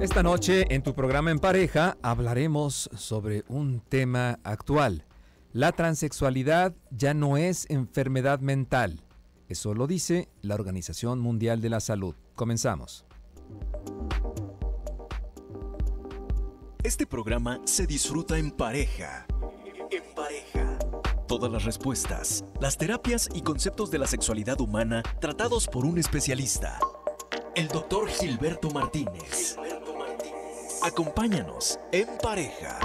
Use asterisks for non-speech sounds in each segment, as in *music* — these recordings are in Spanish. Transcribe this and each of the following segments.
Esta noche en tu programa en pareja hablaremos sobre un tema actual. La transexualidad ya no es enfermedad mental. Eso lo dice la Organización Mundial de la Salud. Comenzamos. Este programa se disfruta en pareja. En pareja. Todas las respuestas, las terapias y conceptos de la sexualidad humana tratados por un especialista. El doctor Gilberto Martínez. Acompáñanos en pareja.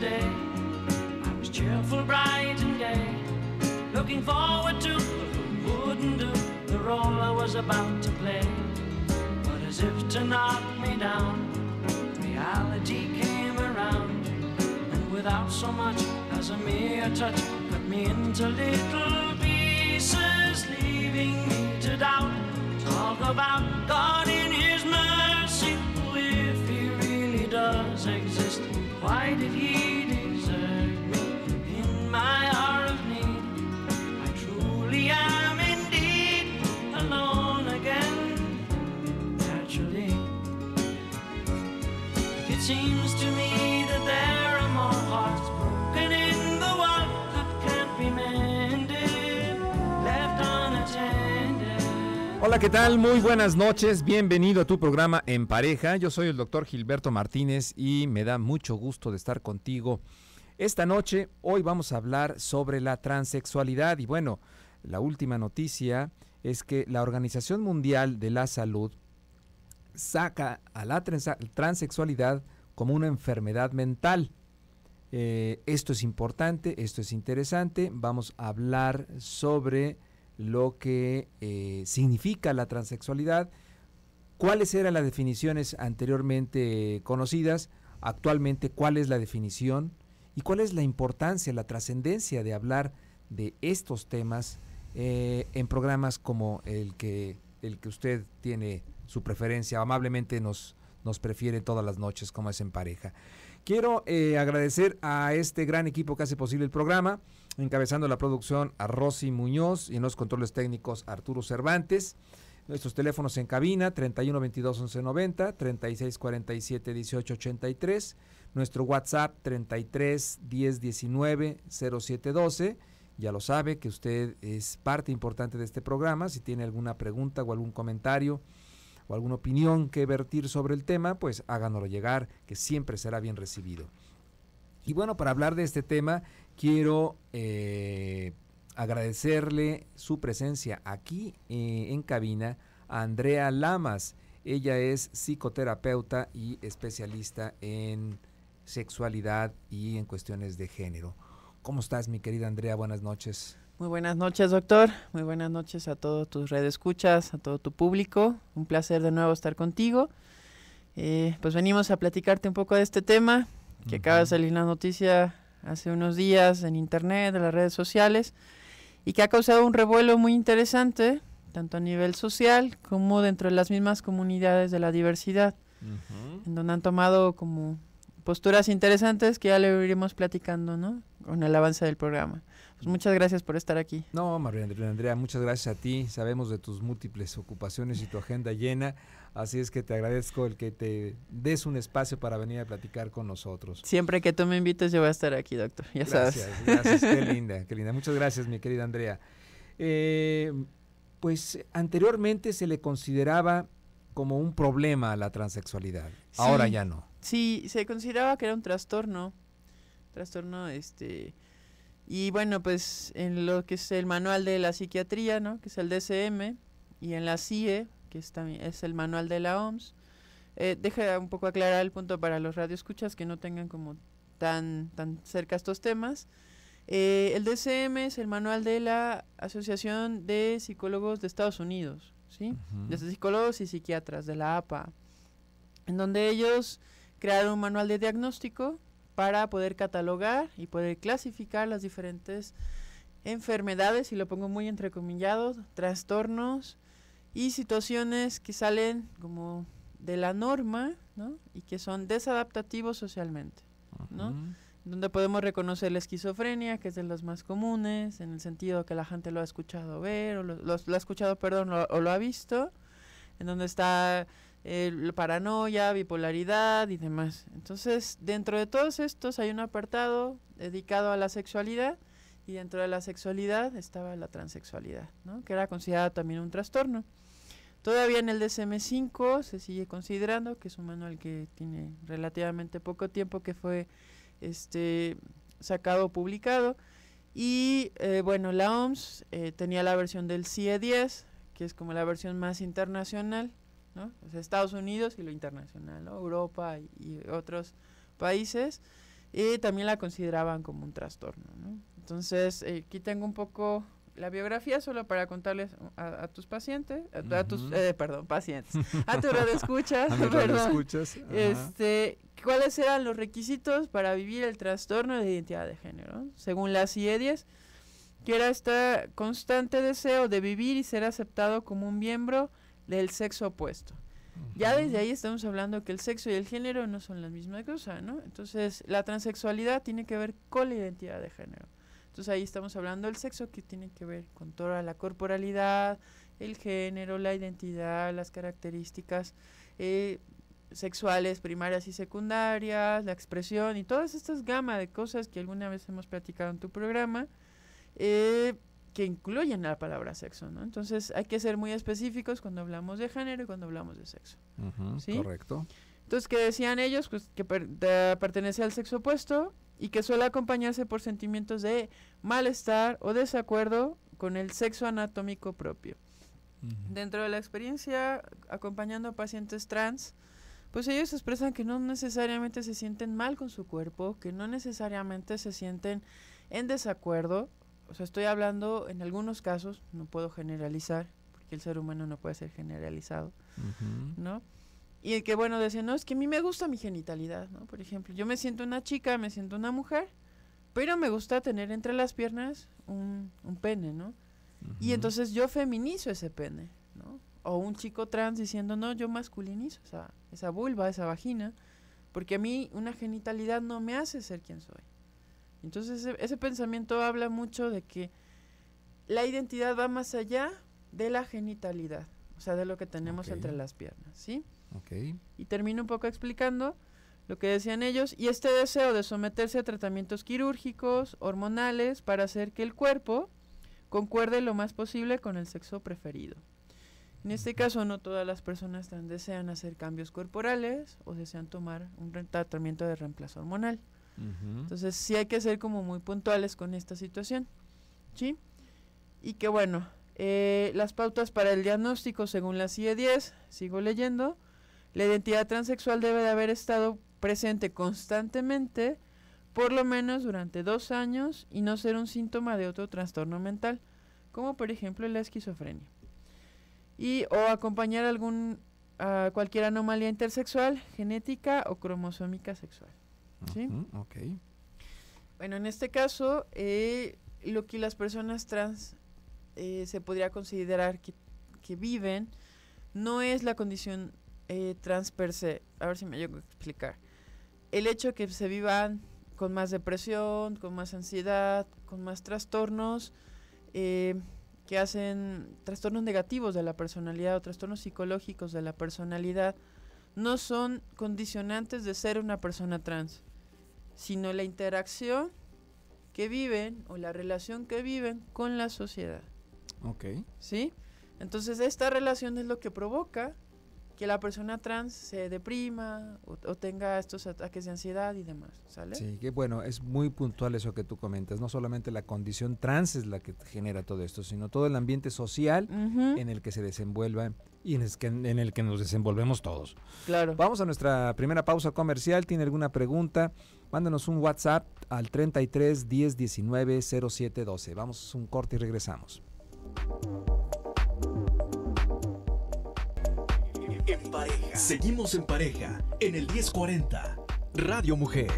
I was cheerful, bright and gay, looking forward to the wouldn't do the role I was about to play. But as if to knock me down, reality came around, and without so much as a mere touch, cut me into little pieces, leaving me to doubt. Talk about God in you. Hola, ¿qué tal? Muy buenas noches. Bienvenido a tu programa En Pareja. Yo soy el doctor Gilberto Martínez y me da mucho gusto de estar contigo. Esta noche, hoy vamos a hablar sobre la transexualidad y bueno, la última noticia es que la Organización Mundial de la Salud saca a la transexualidad como una enfermedad mental. Eh, esto es importante, esto es interesante. Vamos a hablar sobre lo que eh, significa la transexualidad, cuáles eran las definiciones anteriormente conocidas, actualmente cuál es la definición y cuál es la importancia, la trascendencia de hablar de estos temas eh, en programas como el que, el que usted tiene su preferencia. Amablemente nos nos prefiere todas las noches, como es en pareja. Quiero eh, agradecer a este gran equipo que hace posible el programa, encabezando la producción a Rosy Muñoz y en los controles técnicos Arturo Cervantes. Nuestros teléfonos en cabina 31 22 11 90, 36 47 18 83, nuestro WhatsApp 33 10 19 07 12. Ya lo sabe que usted es parte importante de este programa. Si tiene alguna pregunta o algún comentario, o alguna opinión que vertir sobre el tema, pues háganoslo llegar, que siempre será bien recibido. Y bueno, para hablar de este tema, quiero eh, agradecerle su presencia aquí eh, en cabina a Andrea Lamas. Ella es psicoterapeuta y especialista en sexualidad y en cuestiones de género. ¿Cómo estás, mi querida Andrea? Buenas noches. Muy buenas noches, doctor. Muy buenas noches a todos tus redes escuchas, a todo tu público. Un placer de nuevo estar contigo. Eh, pues venimos a platicarte un poco de este tema que acaba de salir en la noticia hace unos días en internet, en las redes sociales, y que ha causado un revuelo muy interesante, tanto a nivel social como dentro de las mismas comunidades de la diversidad, en donde han tomado como posturas interesantes que ya le iremos platicando, ¿no? Con el avance del programa. Pues muchas gracias por estar aquí. No, María Andrea, muchas gracias a ti. Sabemos de tus múltiples ocupaciones y tu agenda llena. Así es que te agradezco el que te des un espacio para venir a platicar con nosotros. Siempre que tú me invites, yo voy a estar aquí, doctor. Ya gracias, sabes. Gracias, qué *laughs* linda, qué linda. Muchas gracias, mi querida Andrea. Eh, pues anteriormente se le consideraba como un problema a la transexualidad. Ahora ya no. Sí, se consideraba que era un trastorno. Trastorno, este y bueno, pues en lo que es el manual de la psiquiatría, ¿no? que es el DCM, y en la CIE, que es, el manual de la OMS, eh, deja un poco aclarar el punto para los radioescuchas que no tengan como tan, tan cerca estos temas. Eh, el DSM es el manual de la Asociación de Psicólogos de Estados Unidos, ¿sí? De psicólogos y psiquiatras, de la APA, en donde ellos crearon un manual de diagnóstico para poder catalogar y poder clasificar las diferentes enfermedades, y lo pongo muy entrecomillado, trastornos y situaciones que salen como de la norma y que son desadaptativos socialmente. Donde podemos reconocer la esquizofrenia, que es de los más comunes, en el sentido que la gente lo ha escuchado ver, o lo, ha escuchado, perdón, o lo ha visto, en donde está eh, paranoia, bipolaridad y demás. Entonces, dentro de todos estos hay un apartado dedicado a la sexualidad y dentro de la sexualidad estaba la transexualidad, que era considerada también un trastorno. Todavía en el DSM-5 se sigue considerando, que es un manual que tiene relativamente poco tiempo que fue este, sacado, publicado. Y eh, bueno, la OMS eh, tenía la versión del CIE-10, e que es como la versión más internacional, los Estados Unidos y lo internacional, Europa y, otros países, y también la consideraban como un trastorno. Entonces, eh, aquí tengo un poco la biografía solo para contarles a, tus pacientes, a, tus, eh, perdón, pacientes, a tu *laughs* redescuchas. escuchas, escuchas. Este, cuáles eran los requisitos para vivir el trastorno de identidad de género, según las CIE e 10, que era este constante deseo de vivir y ser aceptado como un miembro del sexo opuesto. Ya desde ahí estamos hablando que el sexo y el género no son las mismas cosas, ¿no? Entonces, la transexualidad tiene que ver con la identidad de género. Entonces, ahí estamos hablando del sexo que tiene que ver con toda la corporalidad, el género, la identidad, las características eh, sexuales primarias y secundarias, la expresión y todas estas gamas de cosas que alguna vez hemos platicado en tu programa. Eh, que incluyen la palabra sexo, ¿no? Entonces hay que ser muy específicos cuando hablamos de género y cuando hablamos de sexo. Correcto. Entonces, que decían ellos? Pues, que pertenece al sexo opuesto y que suele acompañarse por sentimientos de malestar o desacuerdo con el sexo anatómico propio. Dentro de la experiencia acompañando a pacientes trans, pues ellos expresan que no necesariamente se sienten mal con su cuerpo, que no necesariamente se sienten en desacuerdo, o sea, estoy hablando en algunos casos, no puedo generalizar, porque el ser humano no puede ser generalizado, ¿no? Y el que, bueno, dice, no, es que a mí me gusta mi genitalidad, ¿no? Por ejemplo, yo me siento una chica, me siento una mujer, pero me gusta tener entre las piernas un, pene, ¿no? Y entonces yo feminizo ese pene, ¿no? O un chico trans diciendo, no, yo masculinizo esa, esa vulva, esa vagina, porque a mí una genitalidad no me hace ser quien soy. Entonces ese, pensamiento habla mucho de que la identidad va más allá de la genitalidad, o sea, de lo que tenemos entre las piernas, ¿sí? Okay. Y termino un poco explicando lo que decían ellos, y este deseo de someterse a tratamientos quirúrgicos, hormonales, para hacer que el cuerpo concuerde lo más posible con el sexo preferido. En este caso, no todas las personas tan desean hacer cambios corporales o desean tomar un tratamiento de reemplazo hormonal. Entonces sí hay que ser como muy puntuales con esta situación. ¿Sí? Y que bueno, eh, las pautas para el diagnóstico según la CIE e 10, sigo leyendo, la identidad transexual debe de haber estado presente constantemente, por lo menos durante dos años, y no ser un síntoma de otro trastorno mental, como por ejemplo la esquizofrenia. Y o acompañar algún, a cualquier anomalía intersexual, genética o cromosómica sexual. Sí. Bueno, en este caso, eh, lo que las personas trans eh, se podría considerar que, viven no es la condición eh, trans per se. A ver si me llego a explicar. El hecho de que se vivan con más depresión, con más ansiedad, con más trastornos, eh, que hacen trastornos negativos de la personalidad o trastornos psicológicos de la personalidad, no son condicionantes de ser una persona trans sino la interacción que viven o la relación que viven con la sociedad. Ok. ¿Sí? Entonces esta relación es lo que provoca que la persona trans se deprima o, tenga estos ataques de ansiedad y demás, ¿sale? Sí, que bueno, es muy puntual eso que tú comentas. No solamente la condición trans es la que genera todo esto, sino todo el ambiente social en el que se desenvuelva y en el, que, nos desenvolvemos todos. Claro. Vamos a nuestra primera pausa comercial. ¿Tiene alguna pregunta? Mándanos un WhatsApp al 33 10 19 07 12. Vamos a un corte y regresamos en pareja. Seguimos en pareja en el 1040 Radio Mujer.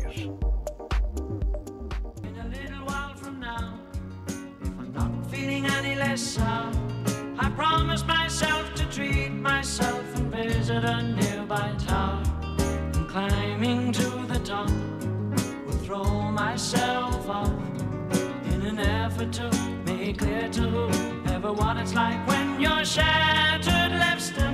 I promise myself to treat myself and visit a nearby tower. And climbing to the top, will throw myself off in an effort to make clear to whoever what it's like when you're shattered, left still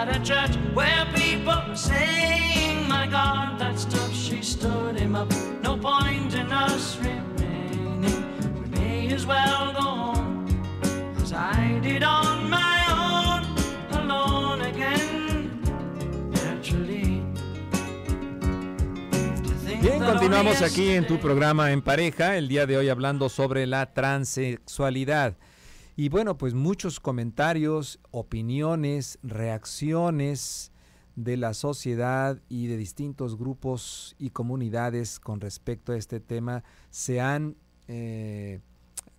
at a church where people saying, My God, that stuff she stood him up. No point in us remaining. We may as well go on as I did on my own, alone again. Naturally. Bien, continuamos aquí en tu programa en pareja, el día de hoy hablando sobre la transexualidad. Y bueno, pues muchos comentarios, opiniones, reacciones de la sociedad y de distintos grupos y comunidades con respecto a este tema se han eh,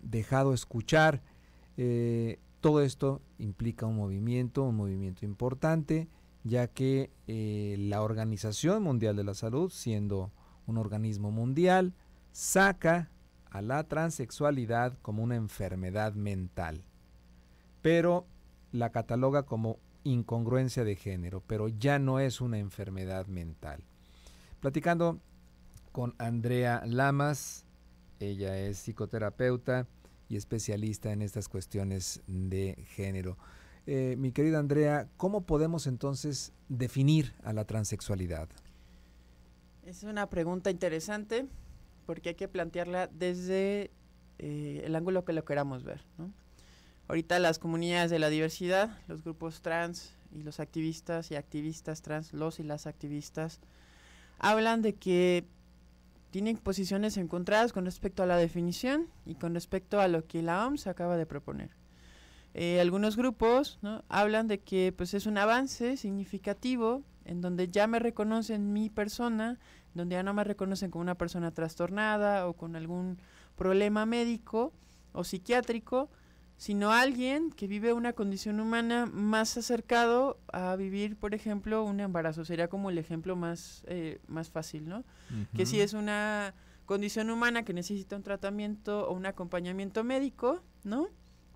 dejado escuchar. Eh, todo esto implica un movimiento, un movimiento importante, ya que eh, la Organización Mundial de la Salud, siendo un organismo mundial, saca a la transexualidad como una enfermedad mental, pero la cataloga como incongruencia de género, pero ya no es una enfermedad mental. Platicando con Andrea Lamas, ella es psicoterapeuta y especialista en estas cuestiones de género. Eh, mi querida Andrea, ¿cómo podemos entonces definir a la transexualidad? Es una pregunta interesante porque hay que plantearla desde eh, el ángulo que lo queramos ver. ¿no? Ahorita las comunidades de la diversidad, los grupos trans y los activistas y activistas trans, los y las activistas, hablan de que tienen posiciones encontradas con respecto a la definición y con respecto a lo que la OMS acaba de proponer. Eh, algunos grupos ¿no? hablan de que pues, es un avance significativo en donde ya me reconocen mi persona donde ya no me reconocen como una persona trastornada o con algún problema médico o psiquiátrico, sino alguien que vive una condición humana más acercado a vivir, por ejemplo, un embarazo. Sería como el ejemplo más, eh, más fácil, ¿no? Que si es una condición humana que necesita un tratamiento o un acompañamiento médico, ¿no?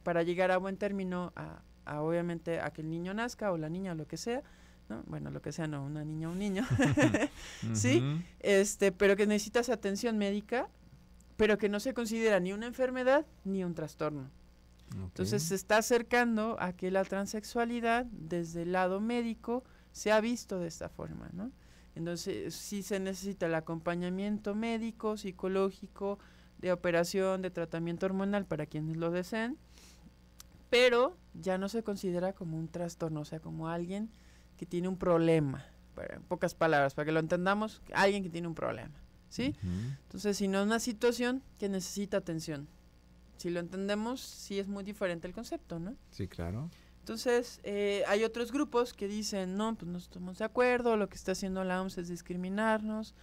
Para llegar a buen término, a, a obviamente a que el niño nazca o la niña o lo que sea, bueno, lo que sea, no, una niña o un niño, *laughs* *laughs* ¿sí? Este, pero que necesitas atención médica, pero que no se considera ni una enfermedad ni un trastorno. Entonces se está acercando a que la transexualidad desde el lado médico se ha visto de esta forma, ¿no? Entonces sí se necesita el acompañamiento médico, psicológico, de operación, de tratamiento hormonal para quienes lo deseen, pero ya no se considera como un trastorno, o sea, como alguien que tiene un problema. en pocas palabras, para que lo entendamos, alguien que tiene un problema. ¿Sí? Entonces, si no es una situación que necesita atención. Si lo entendemos, sí es muy diferente el concepto, ¿no? Sí, claro. Entonces, eh, hay otros grupos que dicen, no, pues no estamos de acuerdo, lo que está haciendo la OMS es discriminarnos,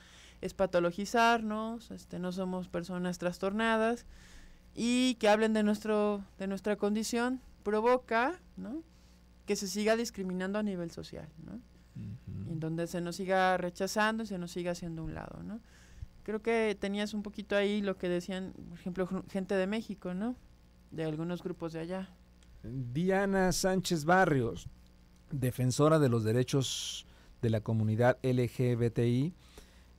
es patologizarnos, este, no somos personas trastornadas, y que hablen de, nuestro, de nuestra condición provoca, ¿no? que se siga discriminando a nivel social, ¿no? En donde se nos siga rechazando y se nos siga haciendo un lado, ¿no? Creo que tenías un poquito ahí lo que decían, por ejemplo, gente de México, ¿no? De algunos grupos de allá. Diana Sánchez Barrios, defensora de los derechos de la comunidad LGBTI,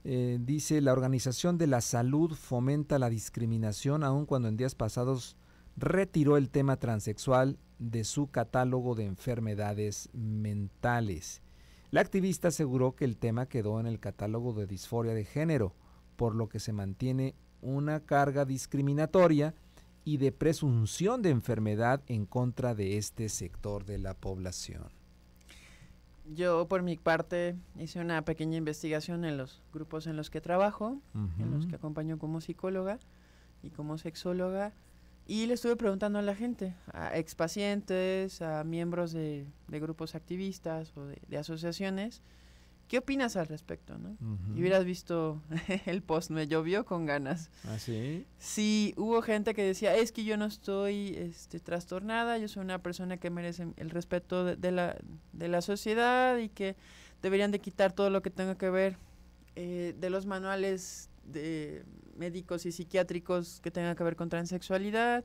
eh, dice, la Organización de la Salud fomenta la discriminación aun cuando en días pasados retiró el tema transexual de su catálogo de enfermedades mentales. La activista aseguró que el tema quedó en el catálogo de disforia de género, por lo que se mantiene una carga discriminatoria y de presunción de enfermedad en contra de este sector de la población. Yo por mi parte hice una pequeña investigación en los grupos en los que trabajo, en los que acompaño como psicóloga y como sexóloga, y le estuve preguntando a la gente, a expacientes, a miembros de, grupos activistas o de, asociaciones, ¿qué opinas al respecto? Y hubieras visto *laughs* el post, me llovió con ganas. ¿Ah, sí? Sí, hubo gente que decía, es que yo no estoy este, trastornada, yo soy una persona que merece el respeto de, la, sociedad y que deberían de quitar todo lo que tenga que ver eh, de los manuales de médicos y psiquiátricos que tengan que ver con transexualidad.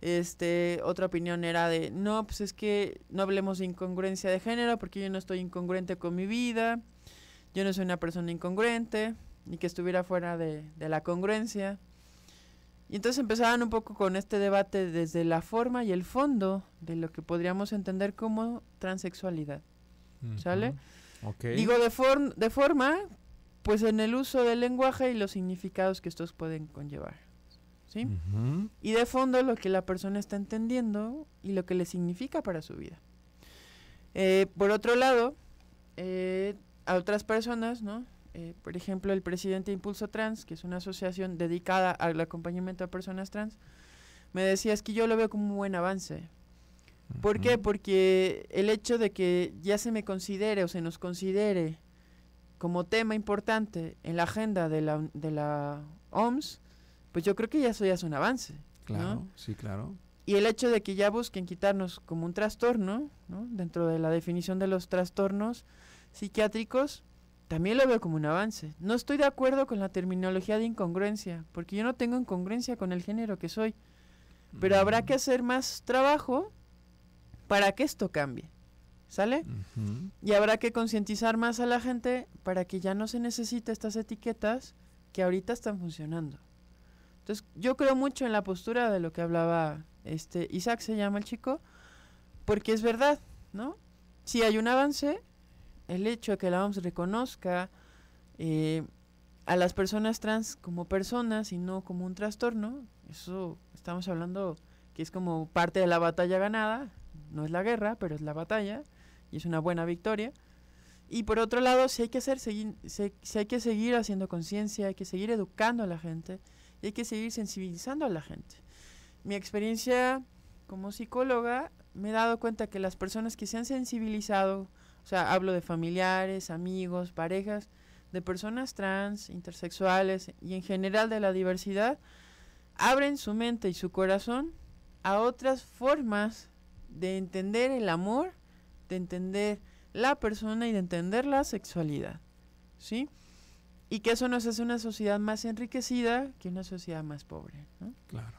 Este, otra opinión era de, no, pues es que no hablemos de incongruencia de género porque yo no estoy incongruente con mi vida, yo no soy una persona incongruente, ni que estuviera fuera de, de la congruencia. Y entonces empezaban un poco con este debate desde la forma y el fondo de lo que podríamos entender como transexualidad. ¿Sale? Digo de, de forma, pues en el uso del lenguaje y los significados que estos pueden conllevar. ¿sí? Y de fondo lo que la persona está entendiendo y lo que le significa para su vida. Eh, por otro lado, eh, a otras personas, ¿no? Eh, por ejemplo, el presidente Impulso Trans, que es una asociación dedicada al acompañamiento a personas trans, me decía, es que yo lo veo como un buen avance. ¿Por qué? Porque el hecho de que ya se me considere o se nos considere como tema importante en la agenda de la, de OMS, pues yo creo que ya eso ya es un avance. Claro, sí, claro. Y el hecho de que ya busquen quitarnos como un trastorno, dentro de la definición de los trastornos psiquiátricos, también lo veo como un avance. No estoy de acuerdo con la terminología de incongruencia, porque yo no tengo incongruencia con el género que soy. Pero habrá mm. que hacer más trabajo para que esto cambie. ¿Sale? Y habrá que concientizar más a la gente para que ya no se necesite estas etiquetas que ahorita están funcionando. Entonces, yo creo mucho en la postura de lo que hablaba este Isaac, se llama el chico, porque es verdad, ¿no? Si hay un avance, el hecho de que la OMS reconozca eh, a las personas trans como personas y no como un trastorno, eso estamos hablando que es como parte de la batalla ganada, no es la guerra, pero es la batalla y es una buena victoria. Y por otro lado, si hay que, hacer, seguir, si, hay que seguir haciendo conciencia, hay que seguir educando a la gente y hay que seguir sensibilizando a la gente. Mi experiencia como psicóloga me he dado cuenta que las personas que se han sensibilizado, o sea, hablo de familiares, amigos, parejas, de personas trans, intersexuales y en general de la diversidad, abren su mente y su corazón a otras formas de entender el amor de entender la persona y de entender la sexualidad, ¿sí? Y que eso nos hace una sociedad más enriquecida que una sociedad más pobre, Claro.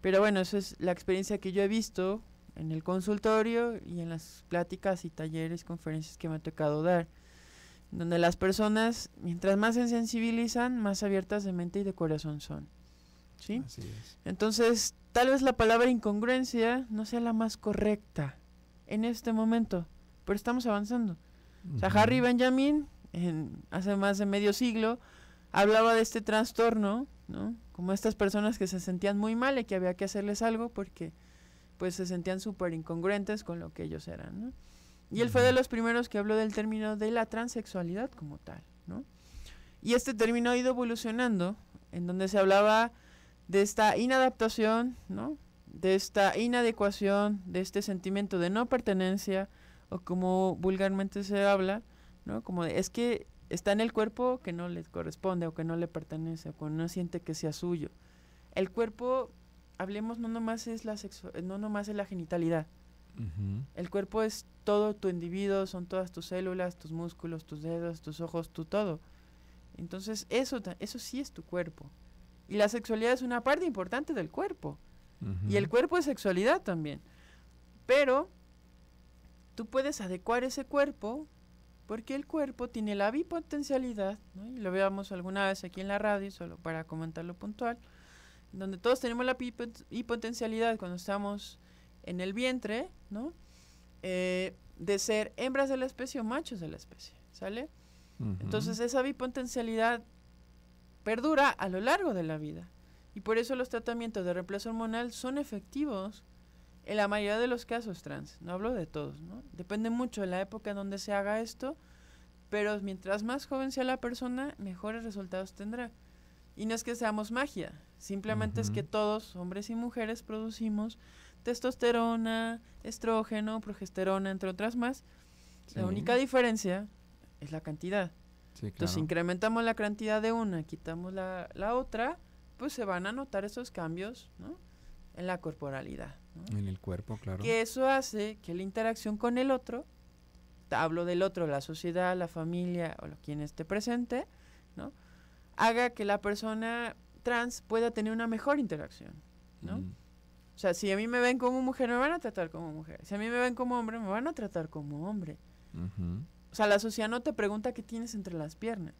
Pero bueno, esa es la experiencia que yo he visto en el consultorio y en las pláticas y talleres, conferencias que me ha tocado dar, donde las personas, mientras más se sensibilizan, más abiertas de mente y de corazón son, ¿sí? Entonces, tal vez la palabra incongruencia no sea la más correcta, en este momento, pero estamos avanzando. O sea, Harry Benjamin, hace más de medio siglo, hablaba de este trastorno, ¿no? Como estas personas que se sentían muy mal y que había que hacerles algo porque pues se sentían súper incongruentes con lo que ellos eran, ¿no? Y él fue de los primeros que habló del término de la transexualidad como tal, ¿no? Y este término ha ido evolucionando, en donde se hablaba de esta inadaptación, ¿no? de esta inadecuación, de este sentimiento de no pertenencia, o como vulgarmente se habla, ¿no? Como es que está en el cuerpo que no le corresponde o que no le pertenece, o que no siente que sea suyo. El cuerpo, hablemos, no nomás es la, no nomás es la genitalidad. El cuerpo es todo tu individuo, son todas tus células, tus músculos, tus dedos, tus ojos, tu todo. Entonces, eso, eso sí es tu cuerpo. Y la sexualidad es una parte importante del cuerpo. Y el cuerpo es sexualidad también. Pero tú puedes adecuar ese cuerpo porque el cuerpo tiene la bipotencialidad, lo veamos alguna vez aquí en la radio, solo para comentarlo puntual, donde todos tenemos la bipotencialidad cuando estamos en el vientre, ¿no? Eh, de ser hembras de la especie o machos de la especie, ¿sale? Entonces esa bipotencialidad perdura a lo largo de la vida. Y por eso los tratamientos de reemplazo hormonal son efectivos en la mayoría de los casos trans. No hablo de todos, ¿no? Depende mucho de la época en donde se haga esto, pero mientras más joven sea la persona, mejores resultados tendrá. Y no es que seamos magia, simplemente es que todos, hombres y mujeres, producimos testosterona, estrógeno, progesterona, entre otras más. La única diferencia es la cantidad. Entonces incrementamos la cantidad de una, quitamos la, la otra pues se van a notar esos cambios, En la corporalidad. En el cuerpo, claro. Que eso hace que la interacción con el otro, hablo del otro, la sociedad, la familia o quien esté presente, ¿no? Haga que la persona trans pueda tener una mejor interacción, ¿no? O sea, si a mí me ven como mujer, me van a tratar como mujer. Si a mí me ven como hombre, me van a tratar como hombre. O sea, la sociedad no te pregunta qué tienes entre las piernas.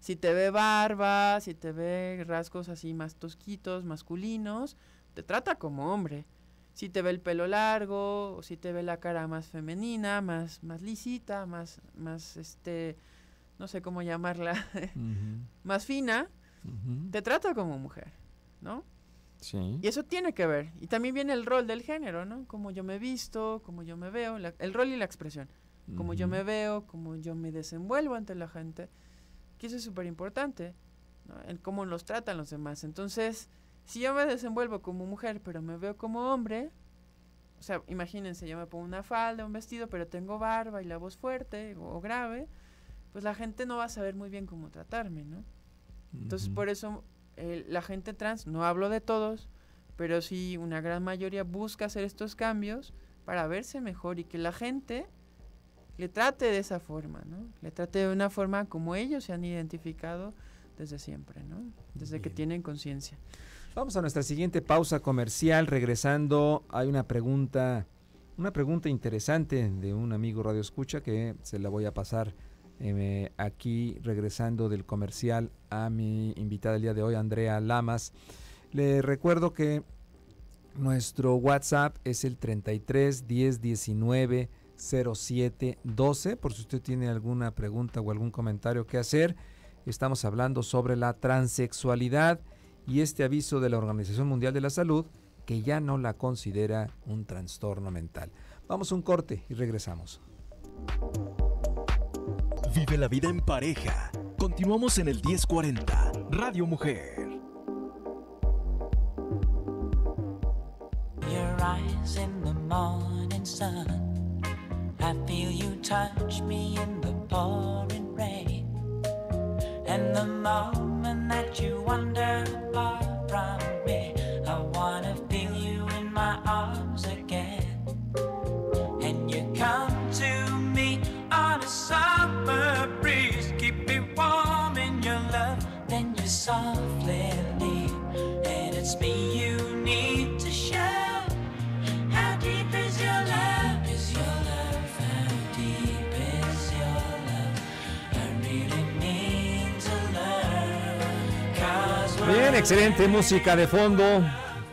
Si te ve barba, si te ve rasgos así más tosquitos, masculinos, te trata como hombre. Si te ve el pelo largo, o si te ve la cara más femenina, más, más lisita, más, más este, no sé cómo llamarla, *laughs* más fina, te trata como mujer, ¿no? Sí. Y eso tiene que ver. Y también viene el rol del género, ¿no? Como yo me visto, como yo me veo, el rol y la expresión. Como yo me veo, como yo me desenvuelvo ante la gente que eso es súper importante, en cómo nos tratan los demás. Entonces, si yo me desenvuelvo como mujer, pero me veo como hombre, o sea, imagínense, yo me pongo una falda, un vestido, pero tengo barba y la voz fuerte o grave, pues la gente no va a saber muy bien cómo tratarme, ¿no? Entonces, por eso la gente trans, no hablo de todos, pero sí una gran mayoría busca hacer estos cambios para verse mejor y que la gente le trate de esa forma, ¿no? Le trate de una forma como ellos se han identificado desde siempre, ¿no? Desde que tienen conciencia. Vamos a nuestra siguiente pausa comercial. Regresando, hay una pregunta, una pregunta interesante de un amigo Radio Escucha que se la voy a pasar eh, aquí regresando del comercial a mi invitada el día de hoy, Andrea Lamas. Le recuerdo que nuestro WhatsApp es el 33 10 19 0712 por si usted tiene alguna pregunta o algún comentario que hacer. Estamos hablando sobre la transexualidad y este aviso de la Organización Mundial de la Salud que ya no la considera un trastorno mental. Vamos a un corte y regresamos. Vive la vida en pareja. Continuamos en el 1040, Radio Mujer. I feel you touch me in the pouring rain. And the moment that you wander far from me, I wanna feel you in my arms again. And you come to me on a summer breeze, keep me warm in your love, then you softly leave, and it's me. excelente música de fondo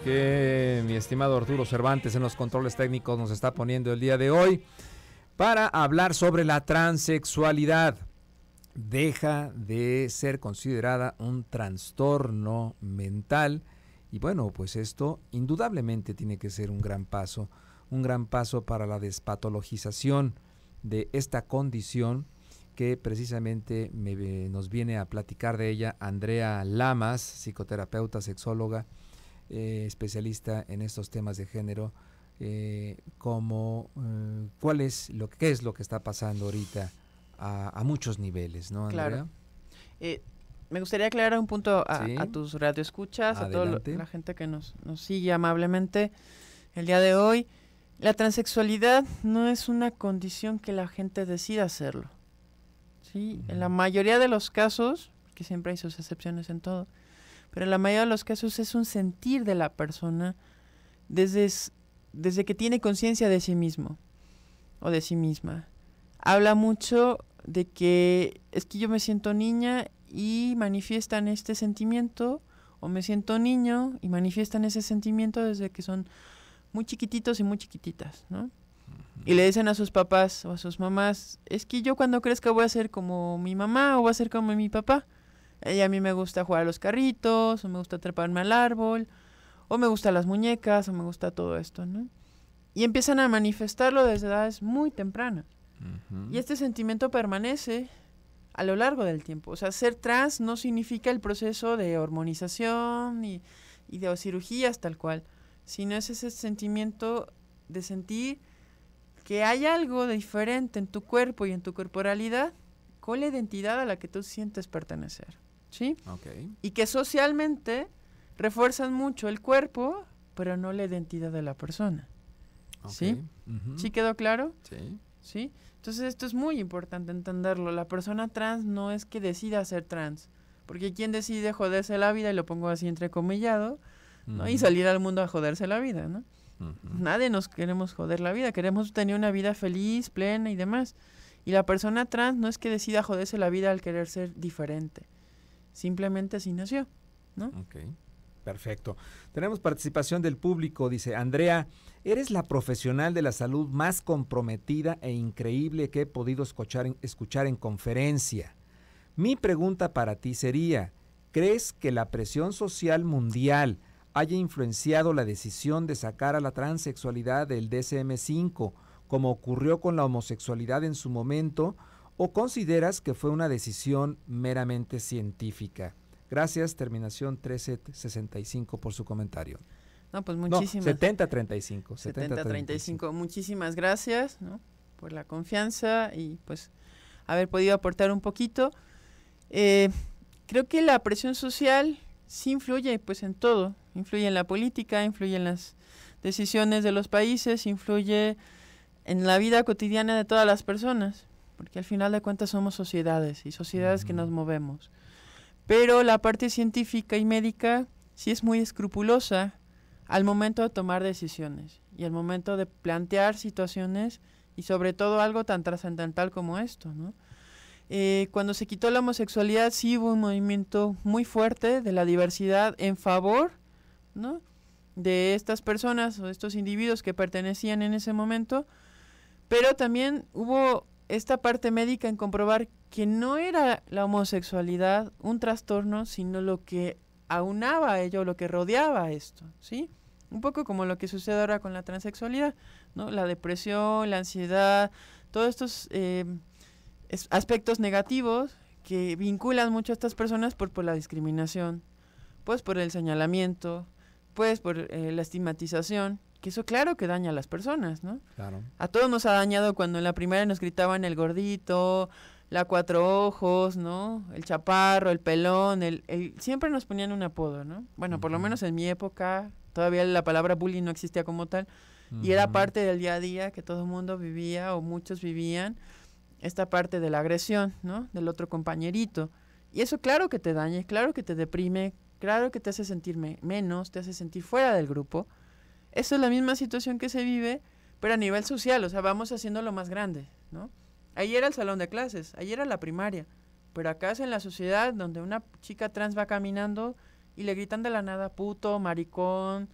que mi estimado Arturo Cervantes en los controles técnicos nos está poniendo el día de hoy para hablar sobre la transexualidad. Deja de ser considerada un trastorno mental y bueno, pues esto indudablemente tiene que ser un gran paso, un gran paso para la despatologización de esta condición que precisamente nos viene a platicar de ella Andrea Lamas, psicoterapeuta, sexóloga, eh, especialista en estos temas de género, eh, como eh, cuál es lo que es lo que está pasando ahorita a, muchos niveles, ¿no, Andrea? Eh, me gustaría aclarar un punto a, tus radioescuchas, escuchas a toda la gente que nos, nos sigue amablemente el día de hoy. La transexualidad no es una condición que la gente decida hacerlo Sí, en la mayoría de los casos, que siempre hay sus excepciones en todo, pero en la mayoría de los casos es un sentir de la persona desde, desde que tiene conciencia de sí mismo o de sí misma. Habla mucho de que es que yo me siento niña y manifiestan este sentimiento, o me siento niño y manifiestan ese sentimiento desde que son muy chiquititos y muy chiquititas, ¿no? y le dicen a sus papás o a sus mamás, es que yo cuando crezca voy a ser como mi mamá o voy a ser como mi papá. Y a mí me gusta jugar a los carritos, o me gusta treparme al árbol, o me gustan las muñecas, o me gusta todo esto, ¿no? Y empiezan a manifestarlo desde edades muy tempranas. Y este sentimiento permanece a lo largo del tiempo. O sea, ser trans no significa el proceso de hormonización y, y de cirugías tal cual, sino es ese sentimiento de sentir que hay algo diferente en tu cuerpo y en tu corporalidad con la identidad a la que tú sientes pertenecer. ¿Sí? Y que socialmente refuerzan mucho el cuerpo, pero no la identidad de la persona. ¿Sí? ¿Sí quedó claro? Sí. ¿Sí? Entonces esto es muy importante entenderlo. La persona trans no es que decida ser trans, porque quien decide joderse la vida, y lo pongo así entrecomillado, ¿no? y salir al mundo a joderse la vida, ¿no? Nadie nos queremos joder la vida, queremos tener una vida feliz, plena y demás. Y la persona trans no es que decida joderse la vida al querer ser diferente, simplemente así nació, ¿no? Perfecto. Tenemos participación del público, dice Andrea, eres la profesional de la salud más comprometida e increíble que he podido escuchar en, escuchar en conferencia. Mi pregunta para ti sería, ¿crees que la presión social mundial haya influenciado la decisión de sacar a la transexualidad del DSM-5, como ocurrió con la homosexualidad en su momento, o consideras que fue una decisión meramente científica? Gracias, terminación 1365 por su comentario. No, pues muchísimas. No, 70-35. Muchísimas gracias por la confianza y pues haber podido aportar un poquito. Eh, creo que la presión social sí influye pues en todo, influye en la política, influye en las decisiones de los países, influye en la vida cotidiana de todas las personas, porque al final de cuentas somos sociedades y sociedades que nos movemos. Pero la parte científica y médica sí es muy escrupulosa al momento de tomar decisiones y al momento de plantear situaciones y sobre todo algo tan trascendental como esto, eh, cuando se quitó la homosexualidad sí hubo un movimiento muy fuerte de la diversidad en favor de estas personas o estos individuos que pertenecían en ese momento, pero también hubo esta parte médica en comprobar que no era la homosexualidad un trastorno, sino lo que aunaba a ello, lo que rodeaba esto, ¿sí? Un poco como lo que sucede ahora con la transexualidad, ¿no? La depresión, la ansiedad, todos estos eh, aspectos negativos que vinculan mucho a estas personas por, por la discriminación, pues por el señalamiento, pues, por la eh, estigmatización, que eso claro que daña a las personas, ¿no? Claro. A todos nos ha dañado cuando en la primera nos gritaban el gordito, la cuatro ojos, ¿no? El chaparro, el pelón, el, siempre nos ponían un apodo, ¿no? Bueno, por lo menos en mi época todavía la palabra bullying no existía como tal y era parte del día a día que todo el mundo vivía o muchos vivían esta parte de la agresión, ¿no? Del otro compañerito. Y eso claro que te daña, claro que te deprime, Claro que te hace sentir menos, te hace sentir fuera del grupo. Esa es la misma situación que se vive, pero a nivel social, o sea, vamos lo más grande, ¿no? Ayer era el salón de clases, ahí era la primaria, pero acá es en la sociedad donde una chica trans va caminando y le gritan de la nada puto, maricón,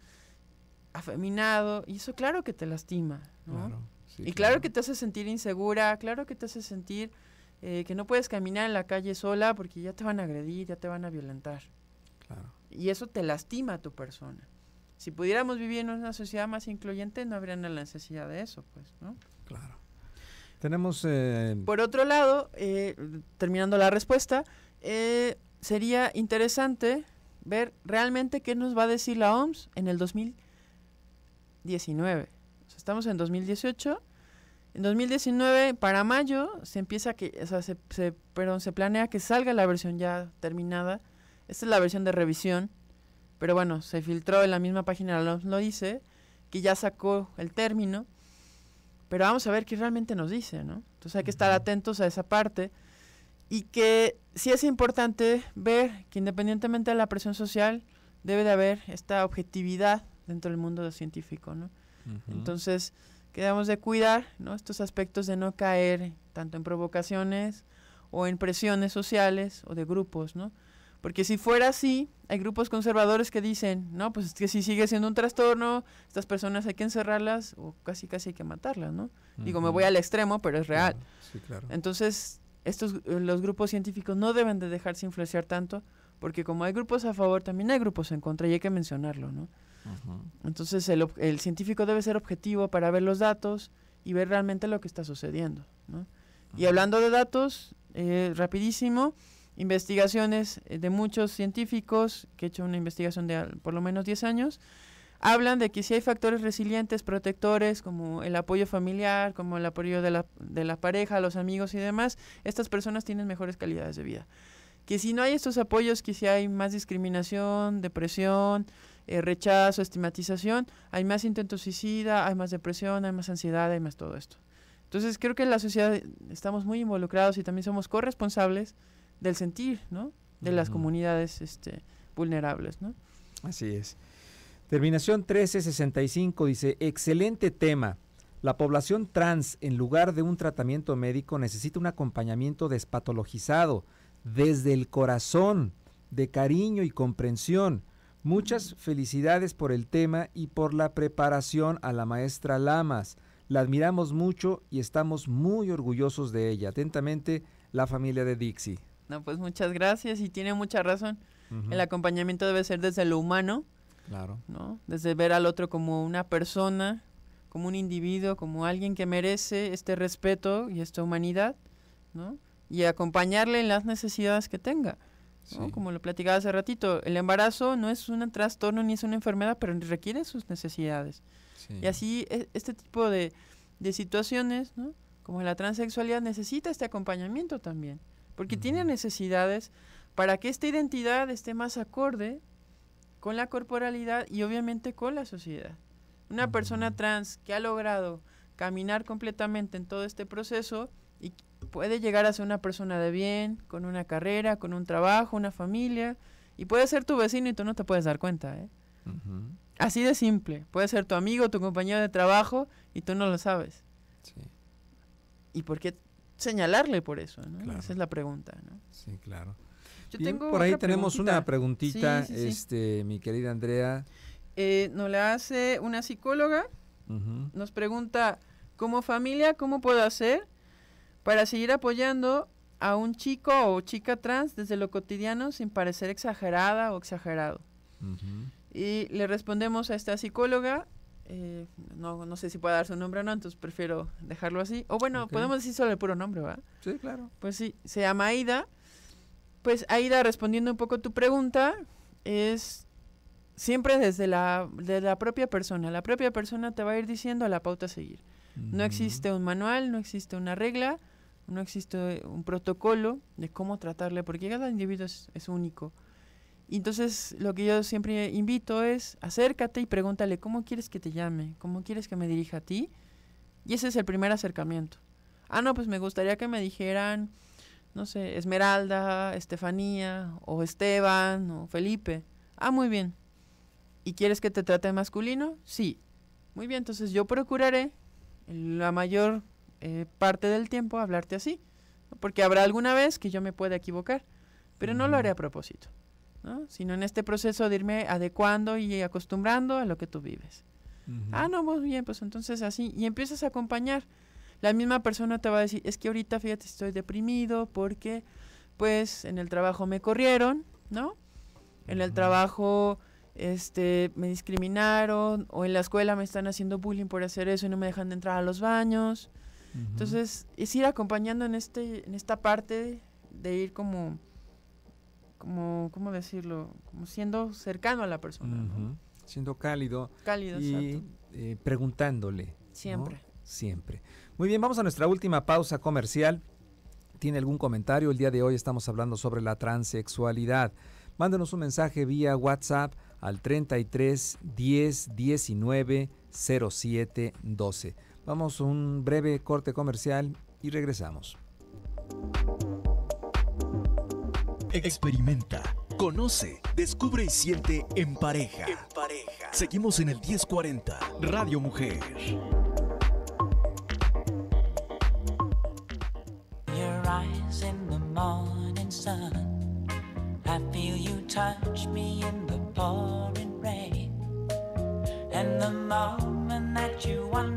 afeminado, y eso claro que te lastima, ¿no? y claro, que te hace sentir insegura, claro que te hace sentir eh, que no puedes caminar en la calle sola porque ya te van a agredir, ya te van a violentar. Y eso te lastima a tu persona. Si pudiéramos vivir en una sociedad más incluyente, no habría la necesidad de eso, pues, ¿no? Claro. Tenemos... Eh, Por otro lado, eh, terminando la respuesta, eh, sería interesante ver realmente qué nos va a decir la OMS en el 2019. estamos en 2018. En 2019, para mayo, se empieza que, o sea, se, perdón, se planea que salga la versión ya terminada esta es la versión de revisión, pero bueno, se filtró en la misma página, lo dice, que ya sacó el término, pero vamos a ver qué realmente nos dice, ¿no? Entonces hay que estar atentos a esa parte y que sí es importante ver que independientemente de la presión social, debe de haber esta objetividad dentro del mundo científico, ¿no? Entonces, quedamos de cuidar, ¿no? Estos aspectos de no caer tanto en provocaciones o en presiones sociales o de grupos, ¿no? Porque si fuera así, hay grupos conservadores que dicen, no, pues es que si sigue siendo un trastorno, estas personas hay que encerrarlas o casi casi hay que matarlas, ¿no? Digo, me voy al extremo, pero es real. Entonces, estos eh, los grupos científicos no deben de dejarse influenciar tanto, porque como hay grupos a favor, también hay grupos en contra y hay que mencionarlo, ¿no? Entonces, el, el, científico debe ser objetivo para ver los datos y ver realmente lo que está sucediendo, ¿no? Y hablando de datos, eh, rapidísimo, investigaciones eh, de muchos científicos, que he hecho una investigación de por lo menos 10 años, hablan de que si hay factores resilientes, protectores, como el apoyo familiar, como el apoyo de la, de pareja, los amigos y demás, estas personas tienen mejores calidades de vida. Que si no hay estos apoyos, que si hay más discriminación, depresión, eh, rechazo, estigmatización, hay más intento suicida, hay más depresión, hay más ansiedad, hay más todo esto. Entonces creo que la sociedad estamos muy involucrados y también somos corresponsables del sentir, ¿no? De las comunidades este, vulnerables, ¿no? Así es. Terminación 1365 dice, excelente tema. La población trans, en lugar de un tratamiento médico, necesita un acompañamiento despatologizado, desde el corazón, de cariño y comprensión. Muchas felicidades por el tema y por la preparación a la maestra Lamas. La admiramos mucho y estamos muy orgullosos de ella. Atentamente, la familia de Dixie. No, pues muchas gracias y tiene mucha razón. El acompañamiento debe ser desde lo humano. Claro. ¿no? Desde ver al otro como una persona, como un individuo, como alguien que merece este respeto y esta humanidad, ¿no? Y acompañarle en las necesidades que tenga. Como lo platicaba hace ratito, el embarazo no es un trastorno ni es una enfermedad, pero requiere sus necesidades. Y así e, este tipo de, situaciones, como la transexualidad, necesita este acompañamiento también porque tiene necesidades para que esta identidad esté más acorde con la corporalidad y obviamente con la sociedad. Una persona trans que ha logrado caminar completamente en todo este proceso y puede llegar a ser una persona de bien, con una carrera, con un trabajo, una familia, y puede ser tu vecino y tú no te puedes dar cuenta. ¿eh? Así de simple. Puede ser tu amigo, tu compañero de trabajo y tú no lo sabes. ¿Y por qué señalarle por eso? ¿no? Esa es la pregunta. ¿no? Sí, claro. Yo tengo por ahí tenemos una preguntita, este, mi querida Andrea. Eh, nos la hace una psicóloga. Nos pregunta, como familia, ¿cómo puedo hacer para seguir apoyando a un chico o chica trans desde lo cotidiano sin parecer exagerada o exagerado? Y le respondemos a esta psicóloga eh, no, no sé si pueda dar su nombre o no, entonces prefiero dejarlo así. O bueno, podemos decir solo el puro nombre, ¿va? Sí, claro. Pues sí, se llama Aida. Pues Aida, respondiendo un poco tu pregunta, es siempre desde la, la propia persona. La propia persona te va a ir diciendo la pauta a seguir. No existe un manual, no existe una regla, no existe un protocolo de cómo tratarle, porque cada individuo es único entonces lo que yo siempre invito es acércate y pregúntale cómo quieres que te llame, cómo quieres que me dirija a ti. Y ese es el primer acercamiento. Ah, no, pues me gustaría que me dijeran, no sé, Esmeralda, Estefanía, o Esteban, o Felipe. Ah, muy bien. ¿Y quieres que te trate masculino? Sí. Muy bien, entonces yo procuraré la mayor eh, parte del tiempo hablarte así. Porque habrá alguna vez que yo me pueda equivocar, pero no lo haré a propósito sino en este proceso de irme adecuando y acostumbrando a lo que tú vives. Ah, no, muy bien, pues entonces así, y empiezas a acompañar. La misma persona te va a decir, es que ahorita, fíjate, estoy deprimido porque, pues, en el trabajo me corrieron, ¿no? En el trabajo, este, me discriminaron, o en la escuela me están haciendo bullying por hacer eso y no me dejan de entrar a los baños. Entonces, es ir acompañando en, este, en esta parte de ir como como, ¿cómo decirlo? Como siendo cercano a la persona. Siendo cálido. Cálido, y eh, preguntándole. Siempre. Siempre. Muy bien, vamos a nuestra última pausa comercial. ¿Tiene algún comentario? El día de hoy estamos hablando sobre la transexualidad. Mándenos un mensaje vía WhatsApp al 33 10 19 07 12. Vamos a un breve corte comercial y regresamos. Experimenta, conoce, descubre y siente en pareja. En pareja. Seguimos en el 1040, Radio Mujer. Your eyes in the morning sun. I feel you touch me in the pouring rain. And the moment that you want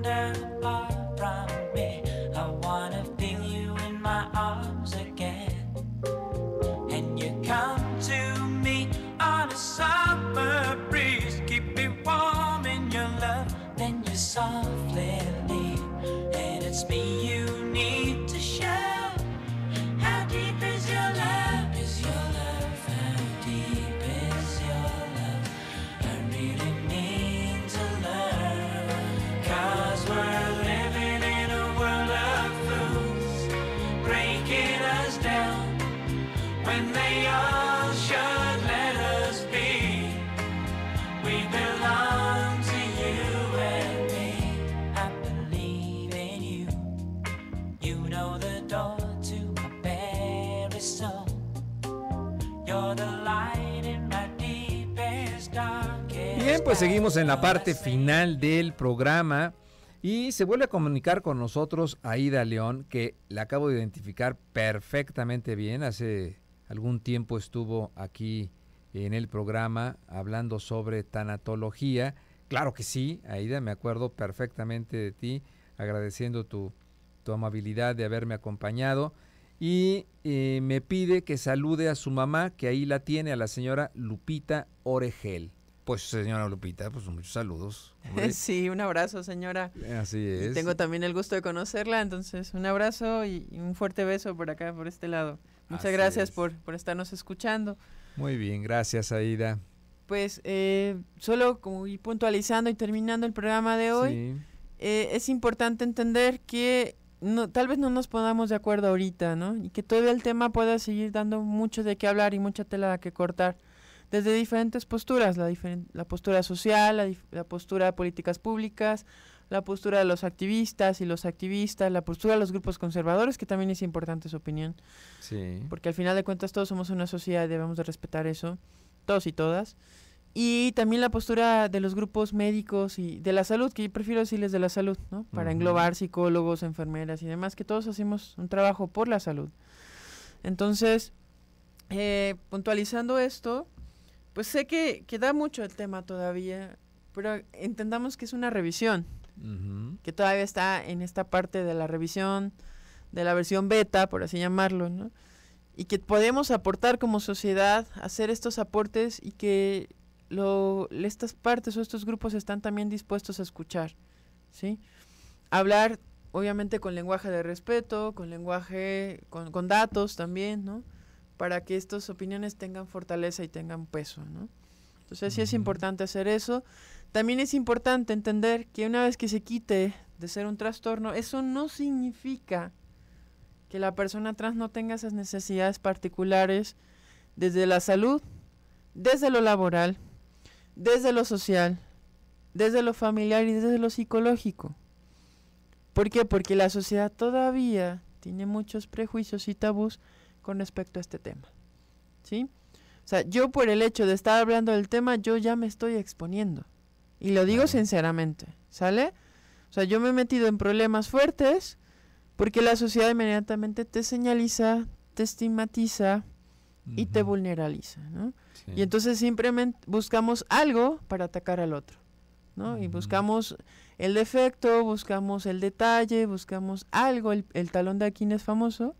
pues seguimos en la parte final del programa y se vuelve a comunicar con nosotros Aida León, que la acabo de identificar perfectamente bien. Hace algún tiempo estuvo aquí en el programa hablando sobre tanatología. Claro que sí, Aida, me acuerdo perfectamente de ti, agradeciendo tu, tu amabilidad de haberme acompañado. Y eh, me pide que salude a su mamá, que ahí la tiene, a la señora Lupita Oregel. Pues señora Lupita, pues muchos saludos. *laughs* Sí, un abrazo señora. Así es. tengo también el gusto de conocerla, entonces un abrazo y un fuerte beso por acá, por este lado. Muchas gracias por, por estarnos escuchando. Muy bien, gracias Aida. Pues eh, solo como ir puntualizando y terminando el programa de hoy, eh, es importante entender que no, tal vez no nos podamos de acuerdo ahorita, ¿no? Y que todo el tema pueda seguir dando mucho de qué hablar y mucha tela que cortar desde diferentes posturas, la, la postura social, la, postura de políticas públicas, la postura de los activistas y los activistas, la postura de los grupos conservadores, que también es importante su opinión. Sí. Porque al final de cuentas todos somos una sociedad y debemos de respetar eso, todos y todas. Y también la postura de los grupos médicos y de la salud, que yo prefiero decirles de la salud, ¿no? Para englobar psicólogos, enfermeras y demás, que todos hacemos un trabajo por la salud. Entonces, eh, puntualizando esto, pues sé que, da mucho el tema todavía, pero entendamos que es una revisión, que todavía está en esta parte de la revisión, de la versión beta, por así llamarlo, ¿no? Y que podemos aportar como sociedad, hacer estos aportes y que lo, estas partes o estos grupos están también dispuestos a escuchar, ¿sí? Hablar, obviamente, con lenguaje de respeto, con lenguaje, con datos también, ¿no? para que estas opiniones tengan fortaleza y tengan peso, ¿no? Entonces sí es importante hacer eso. También es importante entender que una vez que se quite de ser un trastorno, eso no significa que la persona trans no tenga esas necesidades particulares desde la salud, desde lo laboral, desde lo social, desde lo familiar y desde lo psicológico. ¿Por qué? Porque la sociedad todavía tiene muchos prejuicios y tabús con respecto a este tema. ¿Sí? O sea, yo por el hecho de estar hablando del tema, yo ya me estoy exponiendo. Y lo digo sinceramente, ¿sale? O sea, yo me he metido en problemas fuertes porque la sociedad inmediatamente te señaliza, te estigmatiza y te vulneraliza, Y entonces simplemente buscamos algo para atacar al otro, ¿no? Y buscamos el defecto, buscamos el detalle, buscamos algo, el, el talón de Aquiles famoso,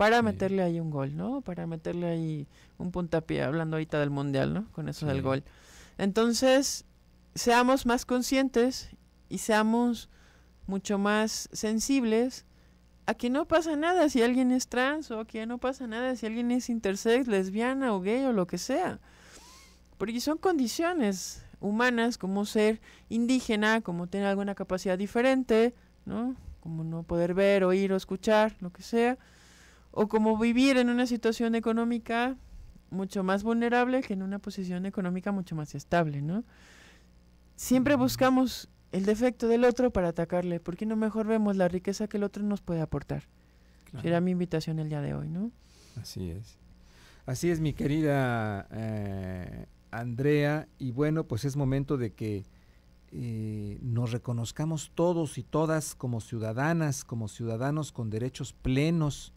para meterle ahí un gol, ¿no? Para meterle ahí un puntapié, hablando ahorita del Mundial, ¿no? Con eso del gol. Entonces, seamos más conscientes y seamos mucho más sensibles a que no pasa nada si alguien es trans o que no pasa nada si alguien es intersex, lesbiana o gay o lo que sea. Porque son condiciones humanas como ser indígena, como tener alguna capacidad diferente, ¿no? Como no poder ver, oír o escuchar, lo que sea o como vivir en una situación económica mucho más vulnerable que en una posición económica mucho más estable, ¿no? Siempre buscamos el defecto del otro para atacarle, porque no mejor vemos la riqueza que el otro nos puede aportar. Era mi invitación el día de hoy, ¿no? Así es. Así es, mi querida eh, Andrea, y bueno, pues es momento de que eh, nos reconozcamos todos y todas como ciudadanas, como ciudadanos con derechos plenos,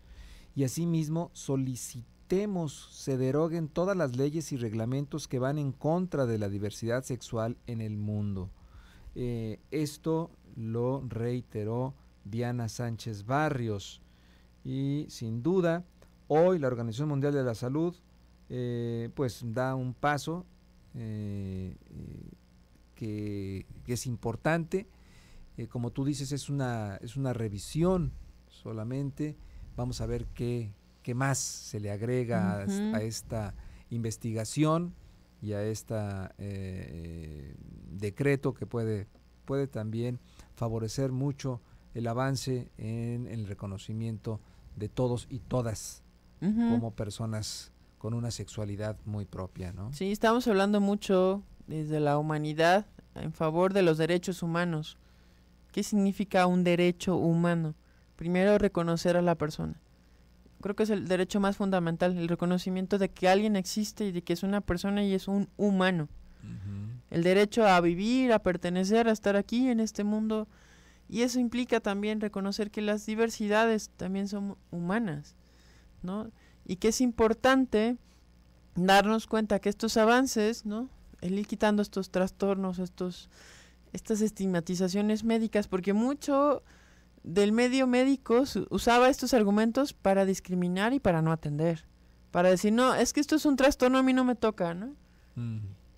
y asimismo solicitemos se deroguen todas las leyes y reglamentos que van en contra de la diversidad sexual en el mundo. Eh, esto lo reiteró Diana Sánchez Barrios y sin duda hoy la Organización Mundial de la Salud eh, pues da un paso eh, que, que, es importante. como tú dices, es una, es una revisión solamente Vamos a ver qué, qué más se le agrega a, esta investigación y a este decreto que puede, puede también favorecer mucho el avance en el reconocimiento de todos y todas como personas con una sexualidad muy propia, ¿no? Sí, estamos hablando mucho desde la humanidad en favor de los derechos humanos. ¿Qué significa un derecho humano? Primero, reconocer a la persona. Creo que es el derecho más fundamental, el reconocimiento de que alguien existe y de que es una persona y es un humano. El derecho a vivir, a pertenecer, a estar aquí en este mundo. Y eso implica también reconocer que las diversidades también son humanas, ¿no? Y que es importante darnos cuenta que estos avances, ¿no? El ir quitando estos trastornos, estos, estas estigmatizaciones médicas, porque mucho del medio médico usaba estos argumentos para discriminar y para no atender. Para decir, no, es que esto es un trastorno, a mí no me toca, ¿no?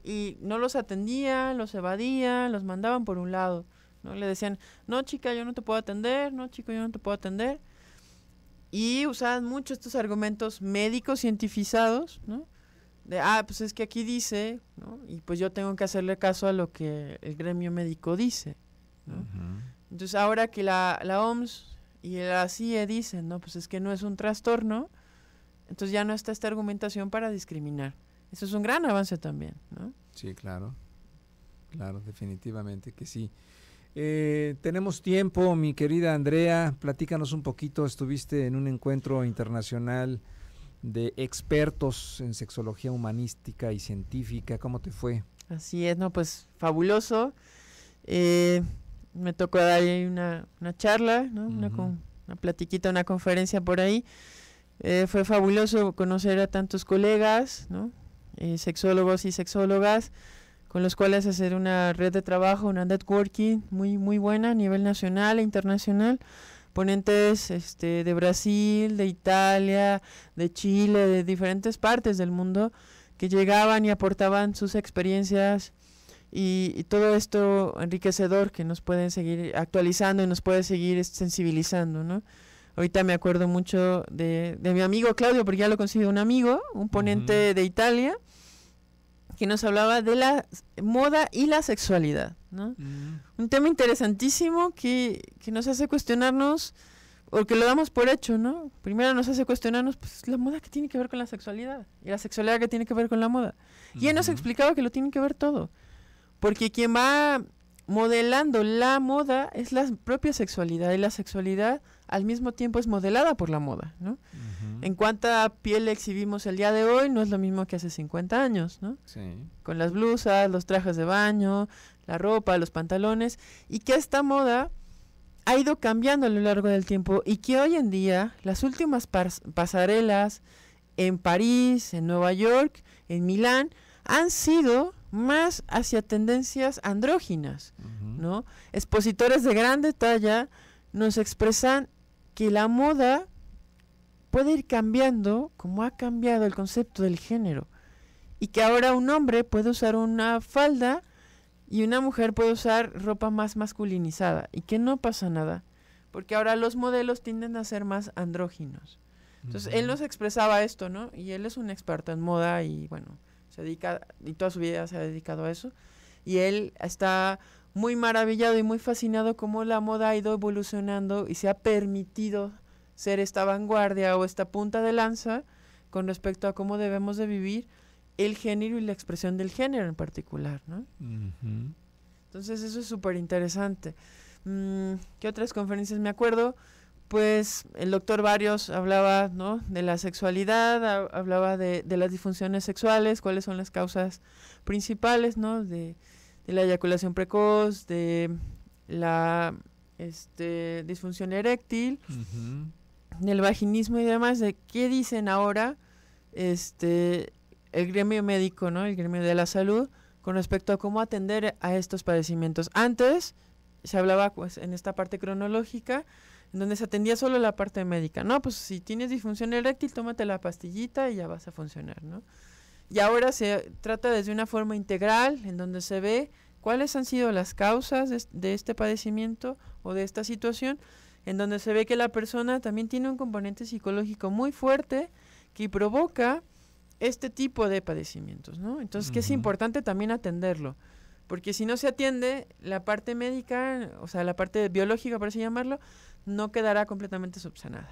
Y no los atendía, los evadía, los mandaban por un lado, ¿no? Le decían, no, chica, yo no te puedo atender, no, chico, yo no te puedo atender. Y usaban mucho estos argumentos médicos cientificados, ¿no? De, ah, pues es que aquí dice, ¿no? Y pues yo tengo que hacerle caso a lo que el gremio médico dice, ¿no? Entonces ahora que la, OMS y la CIE dicen, no, pues es que no es un trastorno, entonces ya no está esta argumentación para discriminar. Eso es un gran avance también, ¿no? Sí, claro. Claro, definitivamente que sí. Eh, tenemos tiempo, mi querida Andrea, platícanos un poquito, estuviste en un encuentro internacional de expertos en sexología humanística y científica, ¿cómo te fue? Así es, no, pues fabuloso. Eh, me tocó dar ahí una, charla, una, con, una, platiquita, una conferencia por ahí. Eh, fue fabuloso conocer a tantos colegas, ¿no? Eh, sexólogos y sexólogas, con los cuales hacer una red de trabajo, una networking muy, muy buena a nivel nacional e internacional. Ponentes este, de Brasil, de Italia, de Chile, de diferentes partes del mundo, que llegaban y aportaban sus experiencias y, todo esto enriquecedor que nos pueden seguir actualizando y nos puede seguir sensibilizando, ¿no? Ahorita me acuerdo mucho de, de mi amigo Claudio, porque ya lo considero un amigo, un ponente de Italia, que nos hablaba de la moda y la sexualidad, ¿no? Mm. Un tema interesantísimo que, nos hace cuestionarnos, o que lo damos por hecho, ¿no? Primero nos hace cuestionarnos, pues, la moda que tiene que ver con la sexualidad, y la sexualidad que tiene que ver con la moda. Y él nos explicaba que lo tiene que ver todo porque quien va modelando la moda es la propia sexualidad y la sexualidad al mismo tiempo es modelada por la moda, ¿no? En cuánta piel exhibimos el día de hoy no es lo mismo que hace 50 años, ¿no? Sí. Con las blusas, los trajes de baño, la ropa, los pantalones y que esta moda ha ido cambiando a lo largo del tiempo y que hoy en día las últimas pasarelas en París, en Nueva York, en Milán han sido más hacia tendencias andróginas, ¿no? Expositores de grande talla nos expresan que la moda puede ir cambiando como ha cambiado el concepto del género y que ahora un hombre puede usar una falda y una mujer puede usar ropa más masculinizada y que no pasa nada, porque ahora los modelos tienden a ser más andróginos. Entonces, él nos expresaba esto, ¿no? Y él es un experto en moda y, bueno, se dedica y toda su vida se ha dedicado a eso. Y él está muy maravillado y muy fascinado cómo la moda ha ido evolucionando y se ha permitido ser esta vanguardia o esta punta de lanza con respecto a cómo debemos de vivir el género y la expresión del género en particular, ¿no? Entonces eso es súper interesante. Mm, ¿Qué otras conferencias me acuerdo? pues el doctor Barrios hablaba ¿no? de la sexualidad, hablaba de, de, las disfunciones sexuales, cuáles son las causas principales, ¿no? De, de la eyaculación precoz, de la este, disfunción eréctil, del vaginismo y demás, de qué dicen ahora este, el gremio médico, ¿no? El gremio de la salud con respecto a cómo atender a estos padecimientos. Antes se hablaba pues en esta parte cronológica donde se atendía solo la parte médica. No, pues si tienes disfunción eréctil, tómate la pastillita y ya vas a funcionar, ¿no? Y ahora se trata desde una forma integral, en donde se ve cuáles han sido las causas de, este padecimiento o de esta situación, en donde se ve que la persona también tiene un componente psicológico muy fuerte que provoca este tipo de padecimientos, ¿no? Entonces, que es importante también atenderlo, porque si no se atiende, la parte médica, o sea, la parte biológica, por así llamarlo, no quedará completamente subsanada.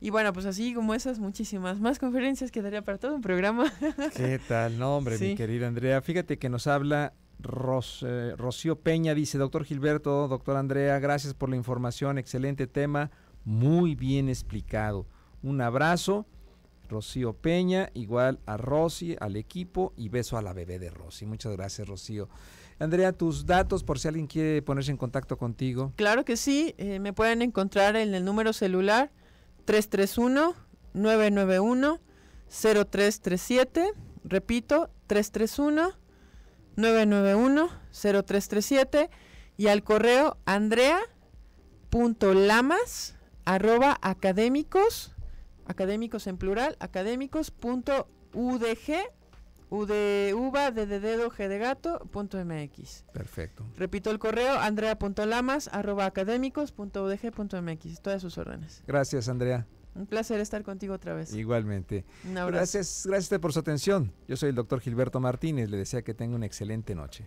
Y bueno, pues así como esas, muchísimas más conferencias quedaría para todo un programa. *laughs* ¿Qué tal? No, hombre, mi querida Andrea. Fíjate que nos habla eh, Rocío Peña, dice, doctor Gilberto, doctor Andrea, gracias por la información, excelente tema, muy bien explicado. Un abrazo. Rocío Peña, igual a Rosy, al equipo y beso a la bebé de Rosy. Muchas gracias, Rocío. Andrea, tus datos por si alguien quiere ponerse en contacto contigo. Claro que sí, eh, me pueden encontrar en el número celular 331-991-0337. Repito, 331-991-0337 y al correo andrea.lamas académicos, académicos en plural, académicos.udg U de de gato, punto MX. Perfecto. Repito el correo, andrea.lamas, arroba académicos, punto UDG, punto MX. Todas sus órdenes. Gracias, Andrea. Un placer estar contigo otra vez. Igualmente. Un abrazo. Gracias, gracias por su atención. Yo soy el doctor Gilberto Martínez. Le desea que tenga una excelente noche.